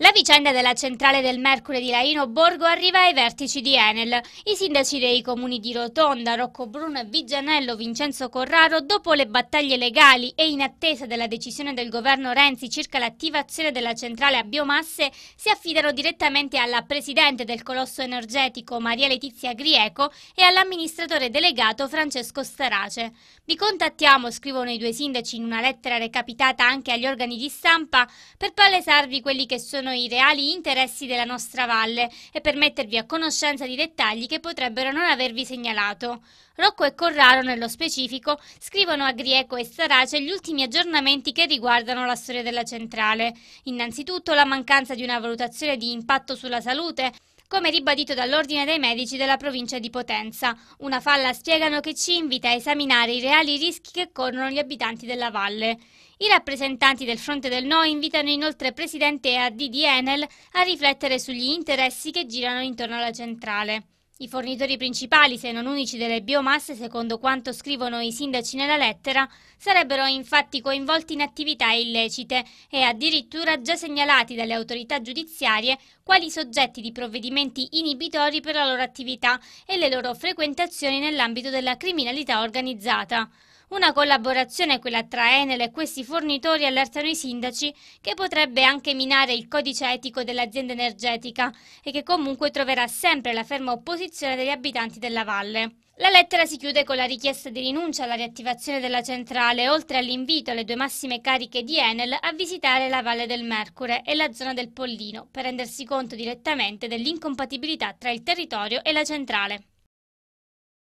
La vicenda della centrale del Mercure di Laino Borgo arriva ai vertici di Enel. I sindaci dei comuni di Rotonda, Rocco Bruno e Vigianello Vincenzo Corraro, dopo le battaglie legali e in attesa della decisione del governo Renzi circa l'attivazione della centrale a biomasse, si affidano direttamente alla presidente del colosso energetico Maria Letizia Grieco e all'amministratore delegato Francesco Starace. Vi contattiamo, scrivono i due sindaci in una lettera recapitata anche agli organi di stampa, per palesarvi quelli che sono sono i reali interessi della nostra valle e per mettervi a conoscenza di dettagli che potrebbero non avervi segnalato. Rocco e Corraro, nello specifico, scrivono a Grieco e Sarace gli ultimi aggiornamenti che riguardano la storia della centrale. Innanzitutto la mancanza di una valutazione di impatto sulla salute, come ribadito dall'Ordine dei Medici della provincia di Potenza. Una falla spiegano che ci invita a esaminare i reali rischi che corrono gli abitanti della valle. I rappresentanti del fronte del No invitano inoltre Presidente e AD di Enel a riflettere sugli interessi che girano intorno alla centrale. I fornitori principali, se non unici, delle biomasse, secondo quanto scrivono i sindaci nella lettera, sarebbero infatti coinvolti in attività illecite e addirittura già segnalati dalle autorità giudiziarie quali soggetti di provvedimenti inibitori per la loro attività e le loro frequentazioni nell'ambito della criminalità organizzata. Una collaborazione quella tra Enel e questi fornitori allertano i sindaci che potrebbe anche minare il codice etico dell'azienda energetica e che comunque troverà sempre la ferma opposizione degli abitanti della valle. La lettera si chiude con la richiesta di rinuncia alla riattivazione della centrale, oltre all'invito alle due massime cariche di Enel a visitare la Valle del Mercure e la zona del Pollino per rendersi conto direttamente dell'incompatibilità tra il territorio e la centrale.